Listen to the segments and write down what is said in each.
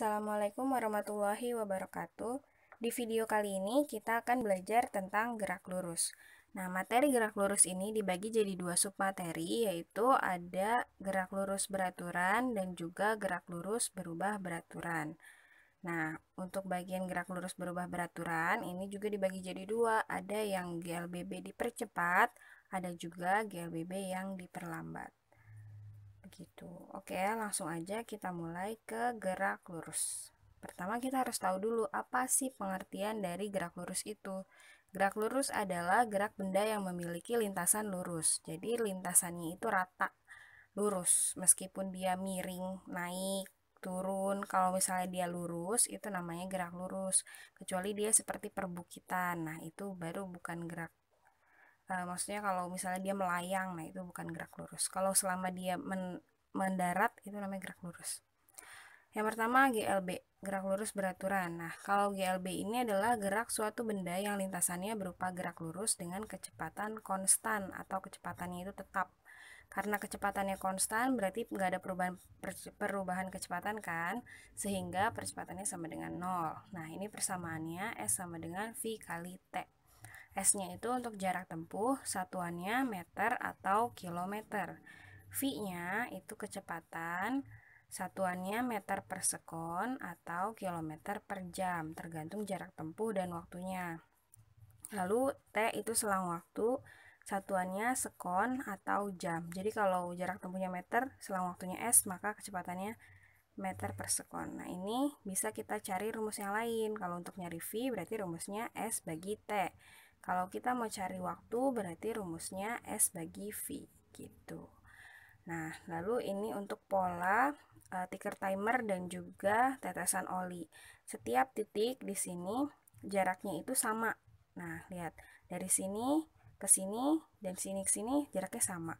Assalamualaikum warahmatullahi wabarakatuh. Di video kali ini kita akan belajar tentang gerak lurus. Nah, materi gerak lurus ini dibagi jadi dua submateri yaitu ada gerak lurus beraturan dan juga gerak lurus berubah beraturan. Nah, untuk bagian gerak lurus berubah beraturan ini juga dibagi jadi dua, ada yang GLBB dipercepat, ada juga GLBB yang diperlambat gitu oke langsung aja kita mulai ke gerak lurus pertama kita harus tahu dulu apa sih pengertian dari gerak lurus itu gerak lurus adalah gerak benda yang memiliki lintasan lurus jadi lintasannya itu rata lurus meskipun dia miring naik turun kalau misalnya dia lurus itu namanya gerak lurus kecuali dia seperti perbukitan nah itu baru bukan gerak e, maksudnya kalau misalnya dia melayang nah itu bukan gerak lurus kalau selama dia men, mendarat itu namanya gerak lurus. Yang pertama GLB, gerak lurus beraturan. Nah, kalau GLB ini adalah gerak suatu benda yang lintasannya berupa gerak lurus dengan kecepatan konstan atau kecepatannya itu tetap. Karena kecepatannya konstan berarti nggak ada perubahan perubahan kecepatan kan, sehingga percepatannya sama dengan nol. Nah, ini persamaannya S sama dengan V kali T. S-nya itu untuk jarak tempuh, satuannya meter atau kilometer. V-nya itu kecepatan, satuannya meter per sekon atau kilometer per jam, tergantung jarak tempuh dan waktunya. Lalu T itu selang waktu, satuannya sekon atau jam. Jadi kalau jarak tempuhnya meter, selang waktunya S, maka kecepatannya meter per sekon. Nah, ini bisa kita cari rumus yang lain. Kalau untuk nyari V, berarti rumusnya S bagi T. Kalau kita mau cari waktu, berarti rumusnya S bagi V. Gitu. Nah, lalu ini untuk pola e, ticker timer dan juga tetesan oli. Setiap titik di sini jaraknya itu sama. Nah, lihat dari sini ke sini dan sini ke sini jaraknya sama.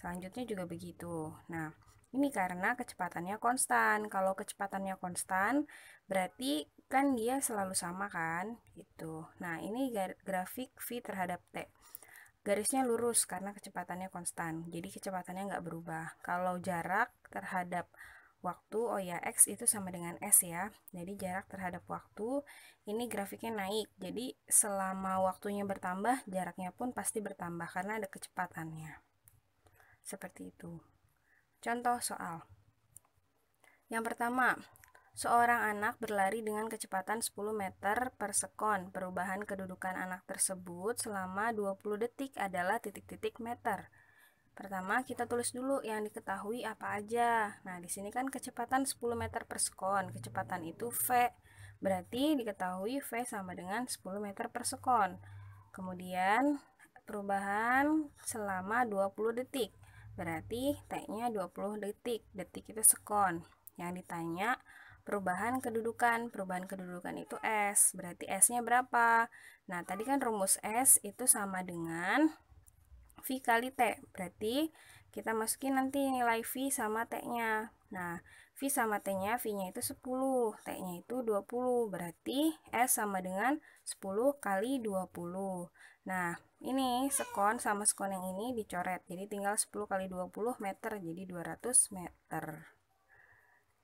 Selanjutnya juga begitu. Nah, ini karena kecepatannya konstan. Kalau kecepatannya konstan, berarti kan dia selalu sama kan? Gitu. Nah, ini grafik V terhadap T garisnya lurus karena kecepatannya konstan jadi kecepatannya nggak berubah kalau jarak terhadap waktu oh ya x itu sama dengan s ya jadi jarak terhadap waktu ini grafiknya naik jadi selama waktunya bertambah jaraknya pun pasti bertambah karena ada kecepatannya seperti itu contoh soal yang pertama Seorang anak berlari dengan kecepatan 10 meter per sekon. Perubahan kedudukan anak tersebut selama 20 detik adalah titik-titik meter. Pertama, kita tulis dulu yang diketahui apa aja. Nah, di sini kan kecepatan 10 meter per sekon. Kecepatan itu V. Berarti diketahui V sama dengan 10 meter per sekon. Kemudian, perubahan selama 20 detik. Berarti T-nya 20 detik. Detik itu sekon. Yang ditanya, perubahan kedudukan. Perubahan kedudukan itu S, berarti S-nya berapa? Nah, tadi kan rumus S itu sama dengan V kali T, berarti kita masukin nanti nilai V sama T-nya. Nah, V sama T-nya, V-nya itu 10, T-nya itu 20, berarti S sama dengan 10 kali 20. Nah, ini sekon sama sekon yang ini dicoret, jadi tinggal 10 kali 20 meter, jadi 200 meter.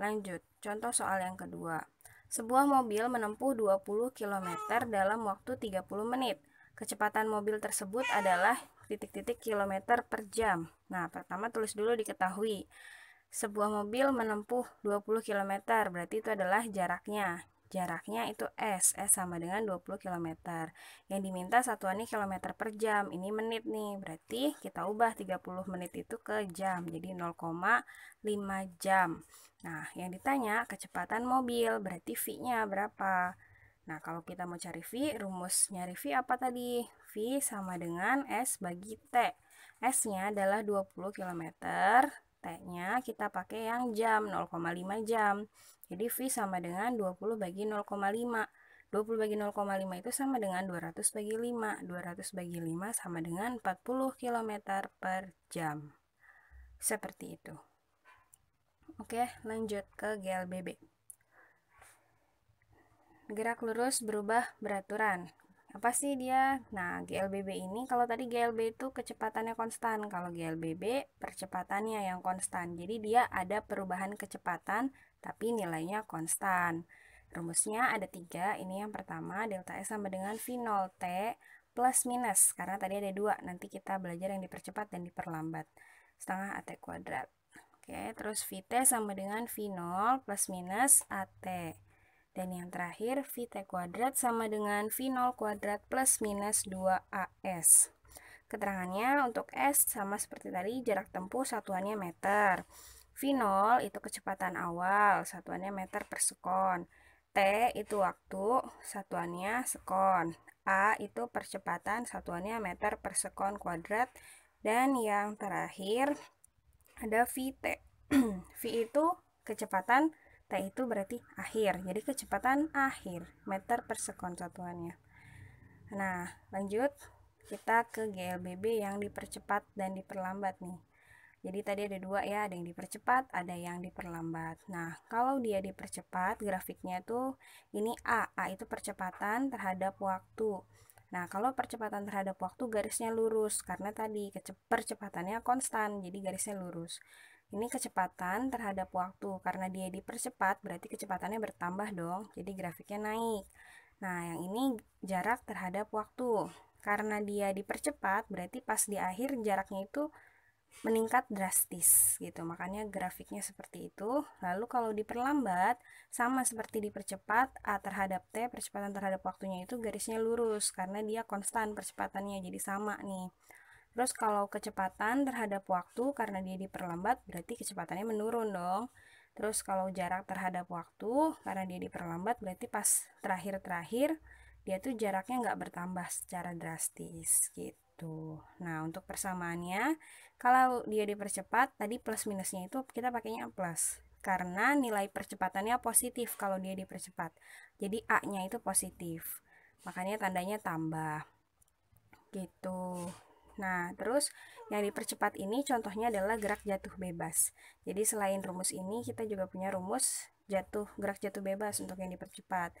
Lanjut, contoh soal yang kedua. Sebuah mobil menempuh 20 km dalam waktu 30 menit. Kecepatan mobil tersebut adalah titik-titik kilometer per jam. Nah, pertama tulis dulu diketahui. Sebuah mobil menempuh 20 km, berarti itu adalah jaraknya. Jaraknya itu S, S sama dengan 20 km. Yang diminta satuannya kilometer per jam, ini menit nih. Berarti kita ubah 30 menit itu ke jam, jadi 0,5 jam. Nah, yang ditanya kecepatan mobil, berarti V-nya berapa? Nah, kalau kita mau cari V, rumus nyari V apa tadi? V sama dengan S bagi T. S-nya adalah 20 km, T-nya kita pakai yang jam, 0,5 jam. Jadi V sama dengan 20 bagi 0,5. 20 bagi 0,5 itu sama dengan 200 bagi 5. 200 bagi 5 sama dengan 40 km per jam. Seperti itu. Oke, lanjut ke GLBB. Gerak lurus berubah beraturan. Apa sih dia? Nah, GLBB ini kalau tadi GLB itu kecepatannya konstan, kalau GLBB percepatannya yang konstan. Jadi dia ada perubahan kecepatan tapi nilainya konstan. Rumusnya ada tiga, ini yang pertama delta S sama dengan V 0 T plus minus, karena tadi ada dua, nanti kita belajar yang dipercepat dan diperlambat, setengah AT kuadrat. Oke, terus VT sama dengan V0 plus minus AT. Dan yang terakhir, VT kuadrat sama dengan V0 kuadrat plus minus 2AS. Keterangannya untuk S sama seperti tadi, jarak tempuh satuannya meter v0 itu kecepatan awal, satuannya meter per sekon. T itu waktu, satuannya sekon. A itu percepatan, satuannya meter per sekon kuadrat. Dan yang terakhir ada VT. v itu kecepatan, T itu berarti akhir. Jadi kecepatan akhir, meter per sekon satuannya. Nah, lanjut kita ke GLBB yang dipercepat dan diperlambat nih. Jadi tadi ada dua ya, ada yang dipercepat, ada yang diperlambat. Nah, kalau dia dipercepat, grafiknya tuh ini A. A itu percepatan terhadap waktu. Nah, kalau percepatan terhadap waktu garisnya lurus karena tadi percepatannya konstan, jadi garisnya lurus. Ini kecepatan terhadap waktu karena dia dipercepat berarti kecepatannya bertambah dong, jadi grafiknya naik. Nah, yang ini jarak terhadap waktu. Karena dia dipercepat berarti pas di akhir jaraknya itu meningkat drastis gitu. Makanya grafiknya seperti itu. Lalu kalau diperlambat sama seperti dipercepat A terhadap T, percepatan terhadap waktunya itu garisnya lurus karena dia konstan percepatannya jadi sama nih. Terus kalau kecepatan terhadap waktu karena dia diperlambat berarti kecepatannya menurun dong. Terus kalau jarak terhadap waktu karena dia diperlambat berarti pas terakhir-terakhir dia tuh jaraknya nggak bertambah secara drastis gitu. Tuh. Gitu. Nah, untuk persamaannya, kalau dia dipercepat, tadi plus minusnya itu kita pakainya plus. Karena nilai percepatannya positif kalau dia dipercepat. Jadi A-nya itu positif. Makanya tandanya tambah. Gitu. Nah, terus yang dipercepat ini contohnya adalah gerak jatuh bebas. Jadi selain rumus ini, kita juga punya rumus jatuh gerak jatuh bebas untuk yang dipercepat.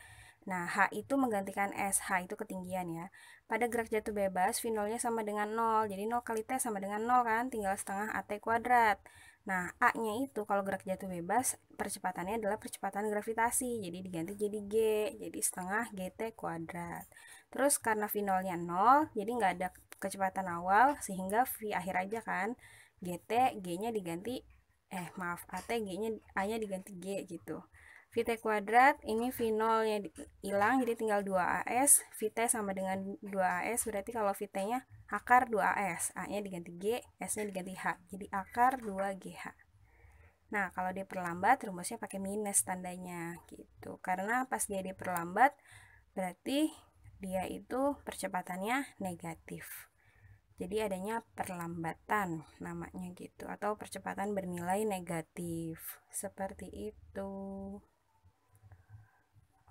Nah, H itu menggantikan S, H itu ketinggian ya. Pada gerak jatuh bebas, v0nya sama dengan 0. Jadi 0 kali T sama dengan 0 kan, tinggal setengah AT kuadrat. Nah, A-nya itu kalau gerak jatuh bebas, percepatannya adalah percepatan gravitasi. Jadi diganti jadi G, jadi setengah GT kuadrat. Terus karena finolnya 0, jadi nggak ada kecepatan awal, sehingga V akhir aja kan. GT, G-nya diganti, eh maaf, AT, G-nya, A-nya diganti G gitu. VT kuadrat ini V0-nya hilang jadi tinggal 2AS VT sama dengan 2AS berarti kalau VT-nya akar 2AS A-nya diganti G, S-nya diganti H jadi akar 2GH Nah kalau dia perlambat rumusnya pakai minus tandanya gitu karena pas dia diperlambat berarti dia itu percepatannya negatif jadi adanya perlambatan namanya gitu atau percepatan bernilai negatif seperti itu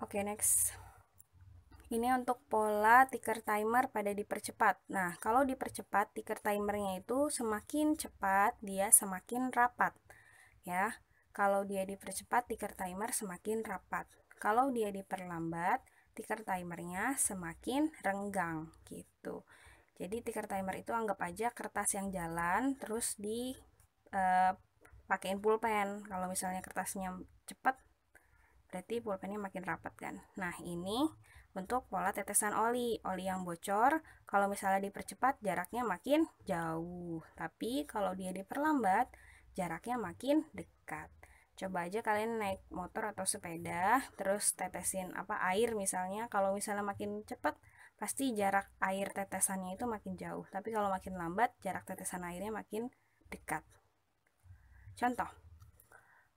Oke, okay, next. Ini untuk pola ticker timer pada dipercepat. Nah, kalau dipercepat, ticker timernya itu semakin cepat, dia semakin rapat. Ya, kalau dia dipercepat, ticker timer semakin rapat. Kalau dia diperlambat, ticker timernya semakin renggang gitu. Jadi ticker timer itu anggap aja kertas yang jalan terus dipakein eh, pulpen. Kalau misalnya kertasnya cepat, berarti pulpennya makin rapat kan nah ini bentuk pola tetesan oli oli yang bocor kalau misalnya dipercepat jaraknya makin jauh tapi kalau dia diperlambat jaraknya makin dekat coba aja kalian naik motor atau sepeda terus tetesin apa air misalnya kalau misalnya makin cepat pasti jarak air tetesannya itu makin jauh tapi kalau makin lambat jarak tetesan airnya makin dekat contoh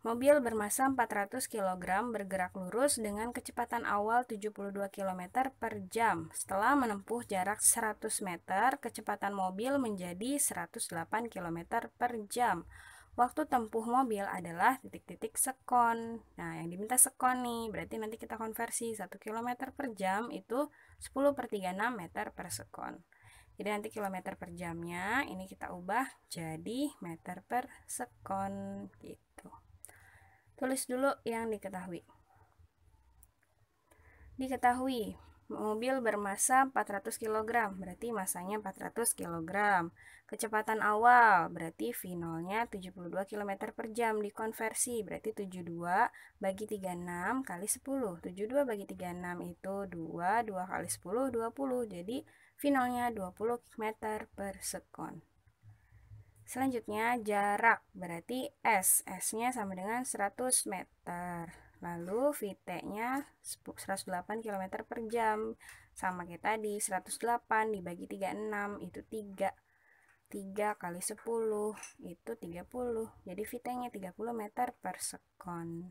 Mobil bermasa 400 kg bergerak lurus dengan kecepatan awal 72 km per jam. Setelah menempuh jarak 100 meter, kecepatan mobil menjadi 108 km per jam. Waktu tempuh mobil adalah titik-titik sekon. Nah, yang diminta sekon nih, berarti nanti kita konversi 1 km per jam itu 10 per 36 meter per sekon. Jadi nanti kilometer per jamnya ini kita ubah jadi meter per sekon gitu. Tulis dulu yang diketahui. Diketahui, mobil bermassa 400 kg, berarti masanya 400 kg. Kecepatan awal, berarti V0-nya 72 km per jam. Dikonversi, berarti 72 bagi 36 kali 10. 72 bagi 36 itu 2, 2 kali 10, 20. Jadi V0-nya 20 km per sekon. Selanjutnya jarak berarti S, S-nya sama dengan 100 meter. Lalu VT-nya 108 km per jam. Sama kayak tadi, 108 dibagi 36 itu 3. 3 kali 10 itu 30. Jadi VT-nya 30 meter per sekon.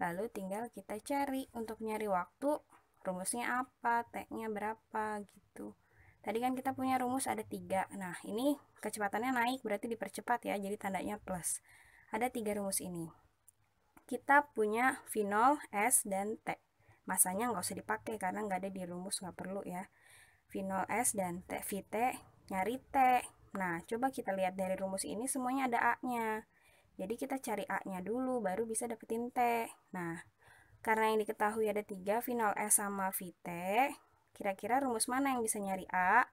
Lalu tinggal kita cari untuk nyari waktu, rumusnya apa, T-nya berapa gitu. Tadi kan kita punya rumus ada tiga. Nah, ini kecepatannya naik, berarti dipercepat ya, jadi tandanya plus. Ada tiga rumus ini. Kita punya v0, S, dan T. Masanya nggak usah dipakai karena nggak ada di rumus, nggak perlu ya. v0, S dan T, VT, nyari T. Nah, coba kita lihat dari rumus ini semuanya ada A-nya. Jadi kita cari A-nya dulu, baru bisa dapetin T. Nah, karena yang diketahui ada tiga, phenol S sama VT, Kira-kira rumus mana yang bisa nyari A?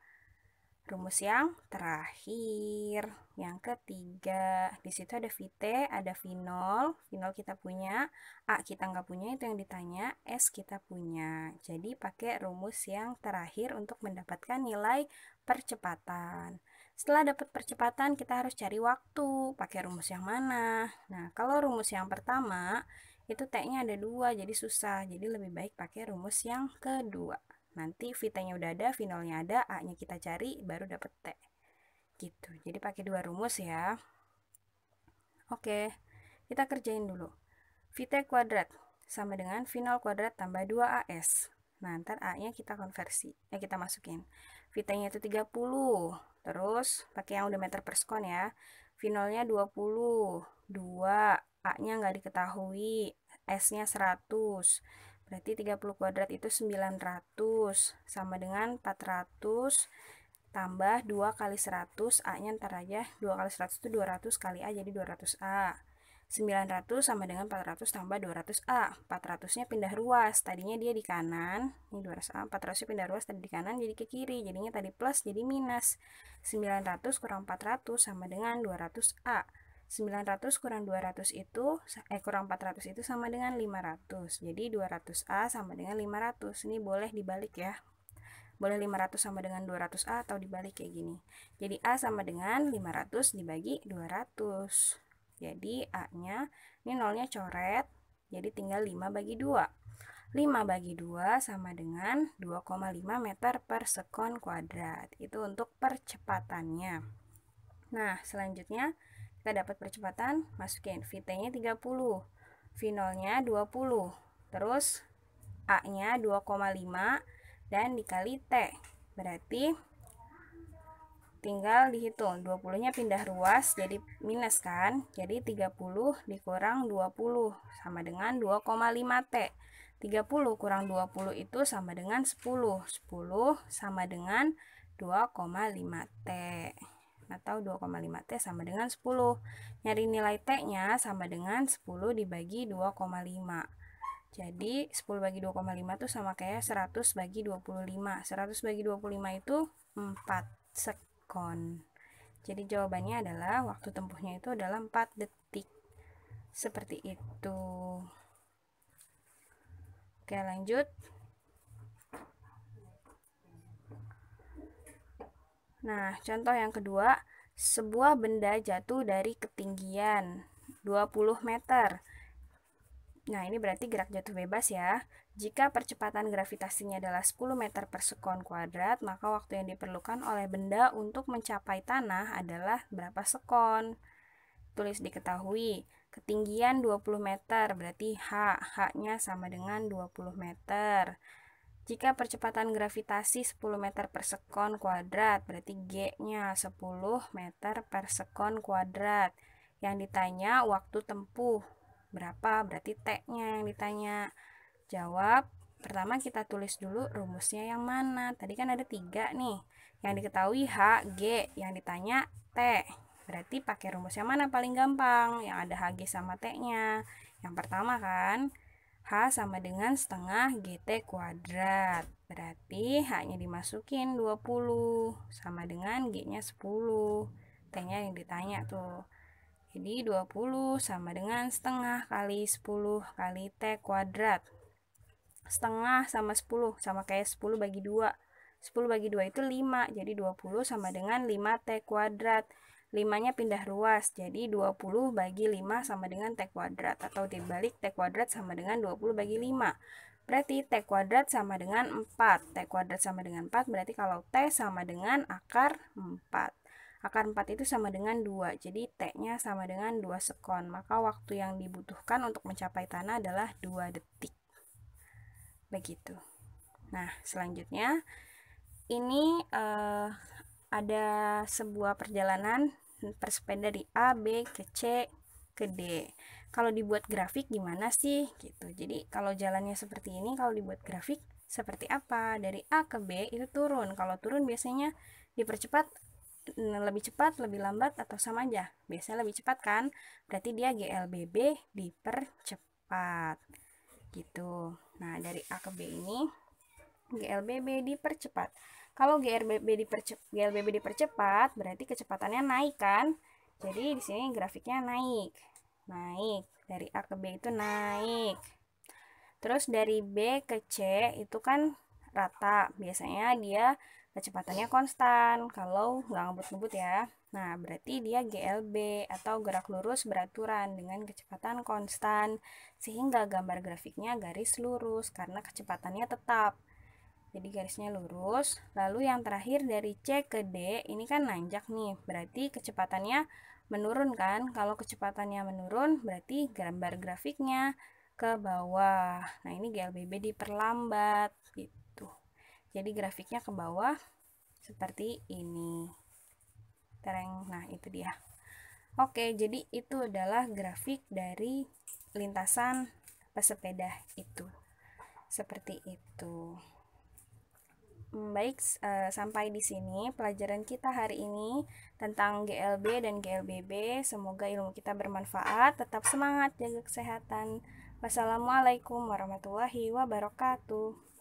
Rumus yang terakhir, yang ketiga. Di situ ada vt ada v v 0 kita punya, A kita nggak punya, itu yang ditanya. S kita punya. Jadi pakai rumus yang terakhir untuk mendapatkan nilai percepatan. Setelah dapat percepatan, kita harus cari waktu. Pakai rumus yang mana? Nah, kalau rumus yang pertama, itu T-nya ada dua, jadi susah. Jadi lebih baik pakai rumus yang kedua. Nanti V-nya udah ada, finalnya ada, A-nya kita cari, baru dapet T. Gitu, jadi pakai dua rumus ya. Oke, kita kerjain dulu. VT kuadrat sama dengan final kuadrat tambah 2AS. Nah, ntar A-nya kita konversi, ya kita masukin. VT-nya itu 30, terus pakai yang udah meter per sekon ya. Finalnya 20, 2, A-nya nggak diketahui, S-nya 100, Berarti 30 kuadrat itu 900 sama dengan 400 tambah 2 kali 100 A-nya ntar aja 2 kali 100 itu 200 kali A jadi 200A 900 sama dengan 400 tambah 200A 400 nya pindah ruas tadinya dia di kanan ini 200A 400 nya pindah ruas tadi di kanan jadi ke kiri jadinya tadi plus jadi minus 900 kurang 400 sama dengan 200A 900 kurang 200 itu, eh kurang 400 itu sama dengan 500. Jadi 200A sama dengan 500. Ini boleh dibalik ya. Boleh 500 sama dengan 200A atau dibalik kayak gini. Jadi A sama dengan 500 dibagi 200. Jadi A-nya, ini nolnya coret, jadi tinggal 5 bagi 2. 5 bagi 2 sama dengan 2,5 meter per sekon kuadrat. Itu untuk percepatannya. Nah, selanjutnya kita dapat percepatan, masukin VT-nya 30, v 0nya 20, terus A-nya 2,5 dan dikali T. Berarti tinggal dihitung 20-nya pindah ruas jadi minus kan. Jadi 30 dikurang 20 sama dengan 2,5 T. 30 kurang 20 itu sama dengan 10. 10 sama dengan 2,5 T atau 2,5T sama dengan 10. Nyari nilai T-nya sama dengan 10 dibagi 2,5. Jadi 10 bagi 2,5 itu sama kayak 100 bagi 25. 100 bagi 25 itu 4 sekon. Jadi jawabannya adalah waktu tempuhnya itu adalah 4 detik. Seperti itu. Oke lanjut Nah, contoh yang kedua, sebuah benda jatuh dari ketinggian 20 meter. Nah, ini berarti gerak jatuh bebas ya. Jika percepatan gravitasinya adalah 10 meter per sekon kuadrat, maka waktu yang diperlukan oleh benda untuk mencapai tanah adalah berapa sekon? Tulis diketahui. Ketinggian 20 meter, berarti H. H-nya sama dengan 20 meter. Jika percepatan gravitasi 10 meter per sekon kuadrat, berarti G-nya 10 meter per sekon kuadrat. Yang ditanya waktu tempuh berapa, berarti T-nya yang ditanya. Jawab, pertama kita tulis dulu rumusnya yang mana. Tadi kan ada tiga nih. Yang diketahui H, G, yang ditanya T. Berarti pakai rumus yang mana paling gampang? Yang ada HG sama T-nya. Yang pertama kan, H sama dengan setengah GT kuadrat. Berarti H-nya dimasukin 20 sama dengan G-nya 10. T-nya yang ditanya tuh. Jadi 20 sama dengan setengah kali 10 kali T kuadrat. Setengah sama 10 sama kayak 10 bagi 2. 10 bagi 2 itu 5. Jadi 20 sama dengan 5T kuadrat. 5-nya pindah ruas, jadi 20 bagi 5 sama dengan T kuadrat, atau dibalik T kuadrat sama dengan 20 bagi 5. Berarti T kuadrat sama dengan 4. T kuadrat sama dengan 4, berarti kalau T sama dengan akar 4. Akar 4 itu sama dengan 2, jadi T-nya sama dengan 2 sekon. Maka waktu yang dibutuhkan untuk mencapai tanah adalah 2 detik. Begitu. Nah, selanjutnya ini uh, ada sebuah perjalanan bersepeda dari A, B ke C ke D. Kalau dibuat grafik gimana sih gitu. Jadi kalau jalannya seperti ini kalau dibuat grafik seperti apa? Dari A ke B itu turun. Kalau turun biasanya dipercepat lebih cepat, lebih lambat atau sama aja. Biasanya lebih cepat kan? Berarti dia GLBB dipercepat. Gitu. Nah, dari A ke B ini GLBB dipercepat. Kalau GRBB dipercepat, GLBB dipercepat berarti kecepatannya naik kan? Jadi di sini grafiknya naik. Naik. Dari A ke B itu naik. Terus dari B ke C itu kan rata. Biasanya dia kecepatannya konstan kalau nggak ngebut-ngebut ya. Nah, berarti dia GLB atau gerak lurus beraturan dengan kecepatan konstan sehingga gambar grafiknya garis lurus karena kecepatannya tetap jadi garisnya lurus lalu yang terakhir dari C ke D ini kan nanjak nih berarti kecepatannya menurun kan kalau kecepatannya menurun berarti gambar grafiknya ke bawah nah ini GLBB diperlambat gitu jadi grafiknya ke bawah seperti ini tereng nah itu dia oke jadi itu adalah grafik dari lintasan pesepeda itu seperti itu baik uh, sampai di sini pelajaran kita hari ini tentang GLB dan GLBB. Semoga ilmu kita bermanfaat. Tetap semangat, jaga kesehatan. Wassalamualaikum warahmatullahi wabarakatuh.